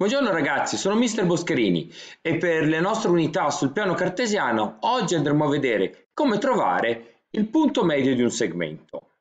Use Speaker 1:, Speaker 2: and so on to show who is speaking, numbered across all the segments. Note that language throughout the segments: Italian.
Speaker 1: Buongiorno ragazzi, sono Mr. Boscherini e per le nostre unità sul piano cartesiano oggi andremo a vedere come trovare il punto medio di un segmento.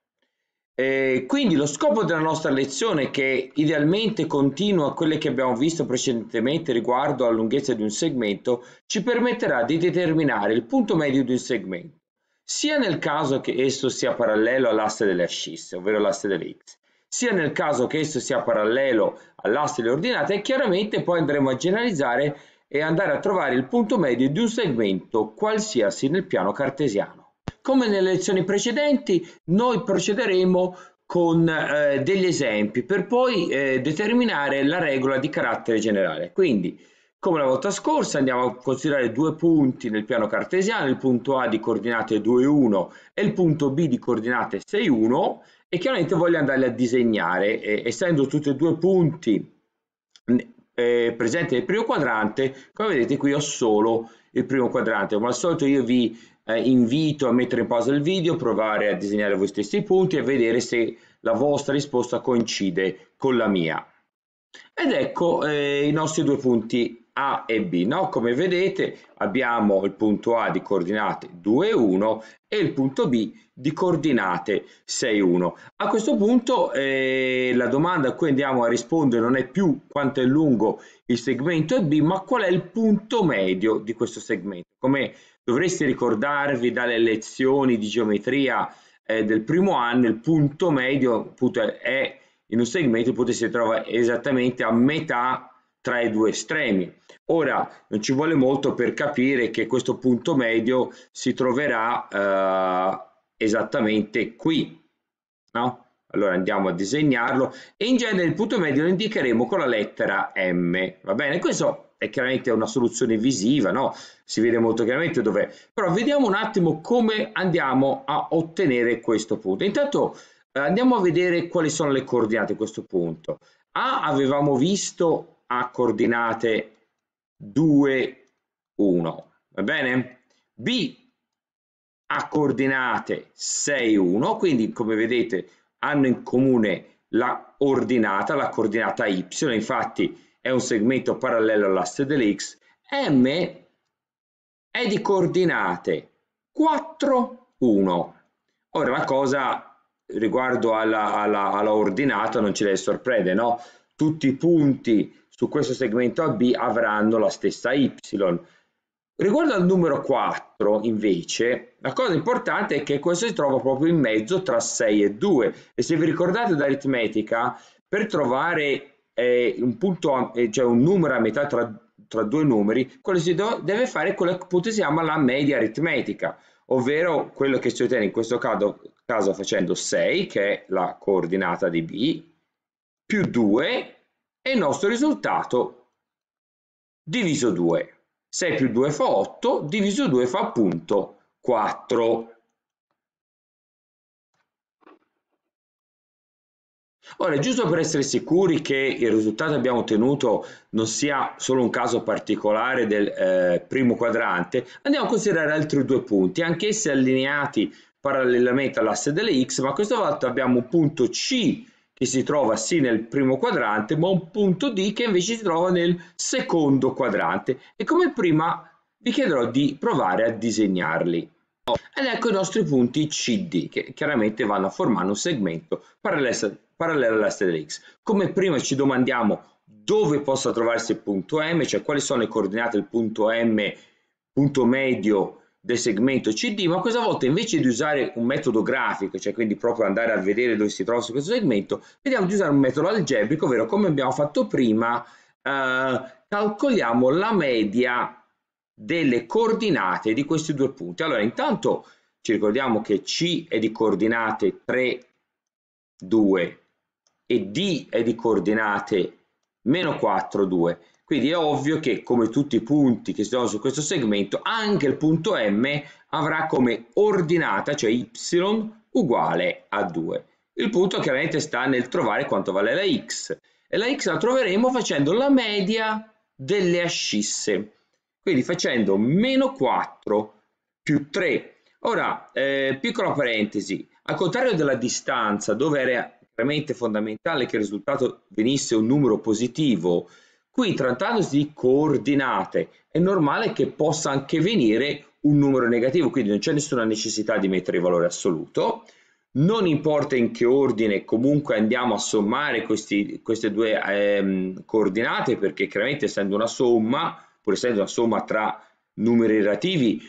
Speaker 1: E quindi lo scopo della nostra lezione che idealmente continua a quelle che abbiamo visto precedentemente riguardo alla lunghezza di un segmento ci permetterà di determinare il punto medio di un segmento sia nel caso che esso sia parallelo all'asse delle ascisse, ovvero l'asse delle x, sia nel caso che esso sia parallelo all'asse delle ordinate e chiaramente poi andremo a generalizzare e andare a trovare il punto medio di un segmento qualsiasi nel piano cartesiano. Come nelle lezioni precedenti noi procederemo con eh, degli esempi per poi eh, determinare la regola di carattere generale. Quindi come la volta scorsa andiamo a considerare due punti nel piano cartesiano, il punto A di coordinate 2,1 e il punto B di coordinate 6,1 e chiaramente voglio andarli a disegnare, e, essendo tutti e due punti mm, eh, presenti nel primo quadrante, come vedete qui ho solo il primo quadrante, come al solito io vi eh, invito a mettere in pausa il video, provare a disegnare voi stessi i punti e vedere se la vostra risposta coincide con la mia. Ed ecco eh, i nostri due punti a e B. No? Come vedete abbiamo il punto A di coordinate 2, 1 e il punto B di coordinate 6, 1. A questo punto eh, la domanda a cui andiamo a rispondere non è più quanto è lungo il segmento B, ma qual è il punto medio di questo segmento. Come dovreste ricordarvi dalle lezioni di geometria eh, del primo anno, il punto medio appunto, è in un segmento che punto si trova esattamente a metà tra i due estremi. Ora non ci vuole molto per capire che questo punto medio si troverà eh, esattamente qui. No? Allora andiamo a disegnarlo e in genere il punto medio lo indicheremo con la lettera M. Va bene? Questo è chiaramente una soluzione visiva, no? Si vede molto chiaramente dov'è. Però vediamo un attimo come andiamo a ottenere questo punto. Intanto eh, andiamo a vedere quali sono le coordinate di questo punto. A avevamo visto a coordinate 2, 1, va bene? B a coordinate 6, 1, quindi come vedete hanno in comune la ordinata, la coordinata y, infatti è un segmento parallelo all'asse dell'x, m è di coordinate 4, 1. Ora la cosa riguardo alla, alla, alla ordinata non ci deve sorprendere, no? Tutti i punti su questo segmento AB avranno la stessa Y. Riguardo al numero 4, invece, la cosa importante è che questo si trova proprio in mezzo tra 6 e 2 e se vi ricordate d'aritmetica, per trovare eh, un, punto, eh, cioè un numero a metà tra, tra due numeri, quello si deve fare quella che appunto si chiama la media aritmetica, ovvero quello che si ottiene in questo caso, caso facendo 6, che è la coordinata di B, più 2, e il nostro risultato diviso 2. 6 più 2 fa 8, diviso 2 fa appunto 4. Ora, giusto per essere sicuri che il risultato che abbiamo ottenuto non sia solo un caso particolare del eh, primo quadrante, andiamo a considerare altri due punti, anch'essi allineati parallelamente all'asse delle x, ma questa volta abbiamo un punto C che si trova sì nel primo quadrante, ma un punto D che invece si trova nel secondo quadrante. E come prima vi chiederò di provare a disegnarli. Ed ecco i nostri punti CD, che chiaramente vanno a formare un segmento parallelo all'asse dell'X. Come prima ci domandiamo dove possa trovarsi il punto M, cioè quali sono le coordinate del punto M, punto medio del segmento CD, ma questa volta invece di usare un metodo grafico, cioè quindi proprio andare a vedere dove si trova su questo segmento, vediamo di usare un metodo algebrico, ovvero come abbiamo fatto prima, eh, calcoliamo la media delle coordinate di questi due punti. Allora, intanto ci ricordiamo che C è di coordinate 3, 2 e D è di coordinate meno 4, 2. Quindi è ovvio che come tutti i punti che si trovano su questo segmento, anche il punto M avrà come ordinata, cioè y, uguale a 2. Il punto chiaramente sta nel trovare quanto vale la x. E la x la troveremo facendo la media delle ascisse. Quindi facendo meno 4 più 3. Ora, eh, piccola parentesi, al contrario della distanza, dove era veramente fondamentale che il risultato venisse un numero positivo, Qui trattandosi di coordinate è normale che possa anche venire un numero negativo, quindi non c'è nessuna necessità di mettere il valore assoluto. Non importa in che ordine, comunque andiamo a sommare questi, queste due ehm, coordinate perché chiaramente essendo una somma, pur essendo una somma tra numeri relativi,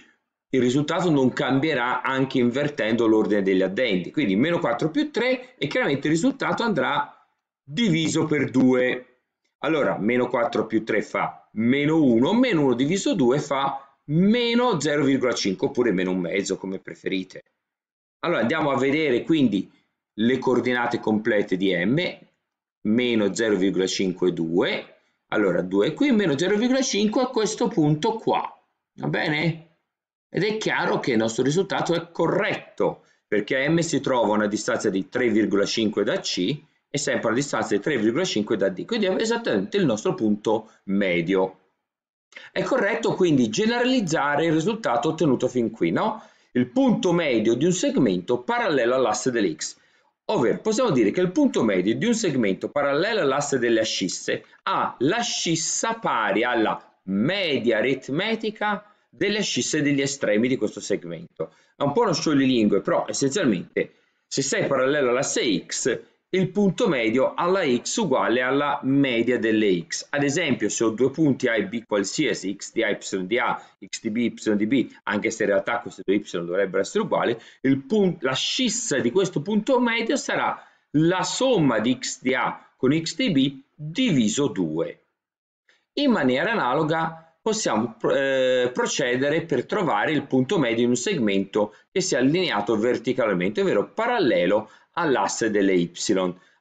Speaker 1: il risultato non cambierà anche invertendo l'ordine degli addendi. Quindi meno 4 più 3 e chiaramente il risultato andrà diviso per 2 allora, meno 4 più 3 fa meno 1, meno 1 diviso 2 fa meno 0,5 oppure meno un mezzo come preferite. Allora andiamo a vedere quindi le coordinate complete di m, meno 0,5 2, allora 2 qui meno 0,5 a questo punto qua, va bene? Ed è chiaro che il nostro risultato è corretto, perché m si trova a una distanza di 3,5 da c è sempre a distanza di 3,5 da D, quindi è esattamente il nostro punto medio. È corretto quindi generalizzare il risultato ottenuto fin qui, no? Il punto medio di un segmento parallelo all'asse dell'X. Ovvero possiamo dire che il punto medio di un segmento parallelo all'asse delle ascisse ha l'ascissa pari alla media aritmetica delle ascisse degli estremi di questo segmento. È un po' uno scioglilingue, però essenzialmente se sei parallelo all'asse X il punto medio alla x uguale alla media delle x. Ad esempio, se ho due punti A e B qualsiasi, x di A, y di A, x di B, y di B, anche se in realtà questi due y dovrebbero essere uguali, il punto, la scissa di questo punto medio sarà la somma di x di A con x di B diviso 2. In maniera analoga possiamo eh, procedere per trovare il punto medio in un segmento che sia allineato verticalmente, ovvero parallelo all'asse delle y.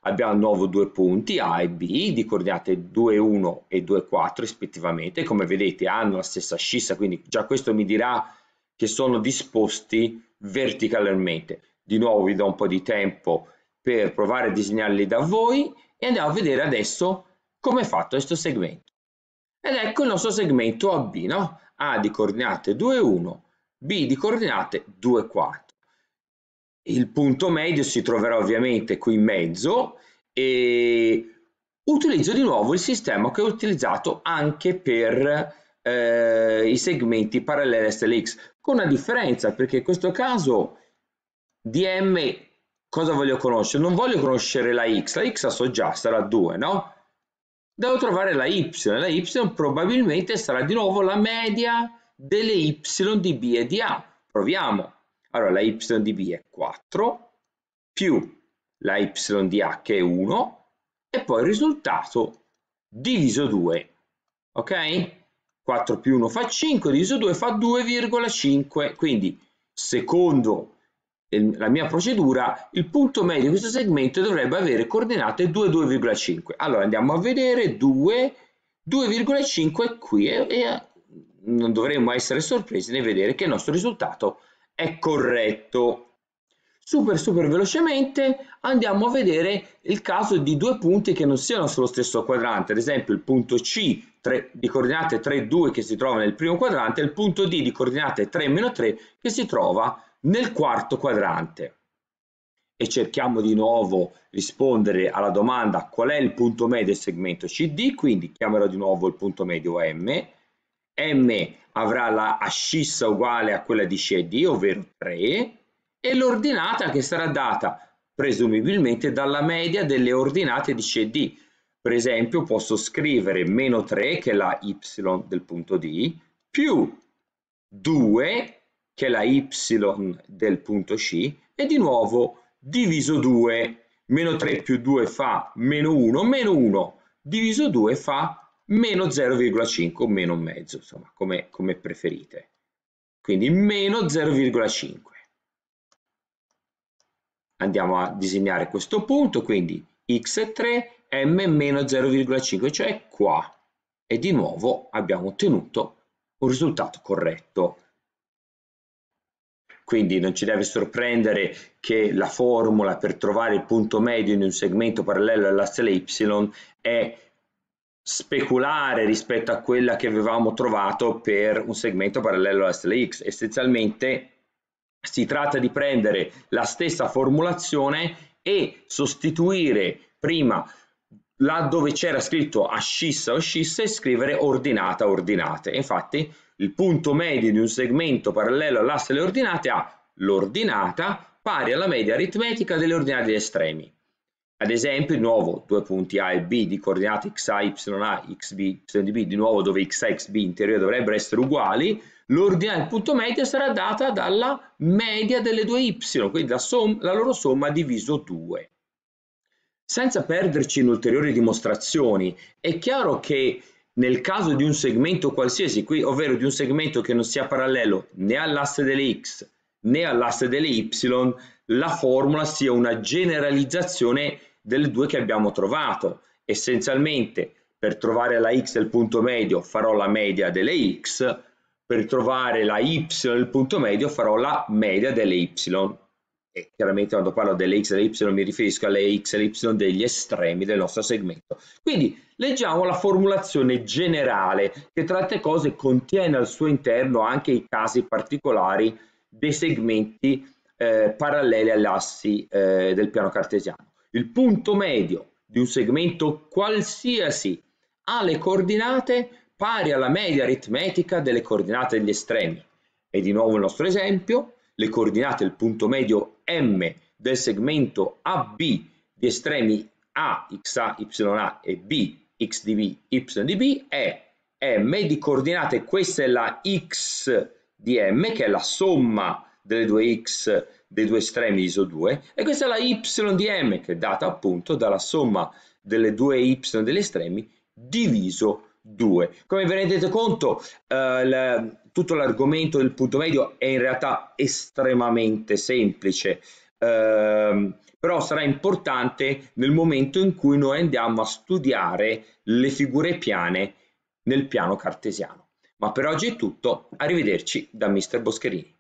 Speaker 1: Abbiamo di nuovo due punti A e B di coordinate 2, 1 e 2, 4 rispettivamente. Come vedete hanno la stessa scissa, quindi già questo mi dirà che sono disposti verticalmente. Di nuovo vi do un po' di tempo per provare a disegnarli da voi e andiamo a vedere adesso come è fatto questo segmento. Ed ecco il nostro segmento AB, no? A di coordinate 2, 1, B di coordinate 2, 4. Il punto medio si troverà ovviamente qui in mezzo e utilizzo di nuovo il sistema che ho utilizzato anche per eh, i segmenti paralleli a SLX con una differenza perché in questo caso DM cosa voglio conoscere? Non voglio conoscere la X, la X la so già, sarà 2, no? Devo trovare la Y, la Y probabilmente sarà di nuovo la media delle Y di B e di A. Proviamo. Allora la y di b è 4 più la y di h è 1 e poi il risultato diviso 2, ok? 4 più 1 fa 5, diviso 2 fa 2,5, quindi secondo la mia procedura il punto medio di questo segmento dovrebbe avere coordinate 2, 2,5. Allora andiamo a vedere 2, 2,5 qui e, e eh, non dovremmo essere sorpresi nel vedere che il nostro risultato è è corretto. Super super velocemente andiamo a vedere il caso di due punti che non siano sullo stesso quadrante, ad esempio il punto C 3, di coordinate 3, 2 che si trova nel primo quadrante e il punto D di coordinate 3, meno 3 che si trova nel quarto quadrante. E cerchiamo di nuovo rispondere alla domanda qual è il punto medio del segmento CD, quindi chiamerò di nuovo il punto medio M M avrà la ascissa uguale a quella di CD, ovvero 3, e l'ordinata che sarà data presumibilmente dalla media delle ordinate di CD. Per esempio posso scrivere meno 3, che è la y del punto D, più 2, che è la y del punto C, e di nuovo diviso 2. Meno 3 più 2 fa meno 1, meno 1 diviso 2 fa meno 0,5 o meno mezzo, insomma, come, come preferite. Quindi meno 0,5. Andiamo a disegnare questo punto, quindi x3, m meno 0,5, cioè qua. E di nuovo abbiamo ottenuto un risultato corretto. Quindi non ci deve sorprendere che la formula per trovare il punto medio in un segmento parallelo all'asse y è speculare rispetto a quella che avevamo trovato per un segmento parallelo alla stella X. Essenzialmente si tratta di prendere la stessa formulazione e sostituire prima laddove c'era scritto ascissa o scissa e scrivere ordinata ordinate. Infatti il punto medio di un segmento parallelo all'asse delle ordinate ha l'ordinata pari alla media aritmetica delle ordinate estremi. Ad esempio, di nuovo, due punti A e B di coordinate x A, xa, x B, y di nuovo dove xa e B in teoria dovrebbero essere uguali, l'ordinale del punto medio sarà data dalla media delle due y, quindi la, la loro somma diviso 2. Senza perderci in ulteriori dimostrazioni, è chiaro che nel caso di un segmento qualsiasi, qui, ovvero di un segmento che non sia parallelo né all'asse delle x né all'asse delle y, la formula sia una generalizzazione delle due che abbiamo trovato. Essenzialmente per trovare la x e il punto medio farò la media delle x, per trovare la y e il punto medio farò la media delle y. E chiaramente quando parlo delle x e delle y mi riferisco alle x e alle y degli estremi del nostro segmento. Quindi leggiamo la formulazione generale che tra tratte cose contiene al suo interno anche i casi particolari dei segmenti eh, paralleli agli assi eh, del piano cartesiano. Il punto medio di un segmento qualsiasi ha le coordinate pari alla media aritmetica delle coordinate degli estremi. E di nuovo il nostro esempio, le coordinate del punto medio M del segmento AB di estremi A, XA, YA e B, XDB, YDB è M di coordinate, questa è la X di M, che è la somma delle due X dei due estremi di ISO2 e questa è la y di m che è data appunto dalla somma delle due y degli estremi diviso 2. Come vi rendete conto eh, la, tutto l'argomento del punto medio è in realtà estremamente semplice eh, però sarà importante nel momento in cui noi andiamo a studiare le figure piane nel piano cartesiano. Ma per oggi è tutto, arrivederci da Mr. Boscherini.